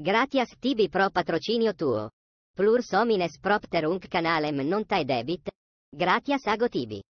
Gratias tibi pro patrocinio tuo. Plur homines propter unc canalem non tae debit. Gratias ago tibi.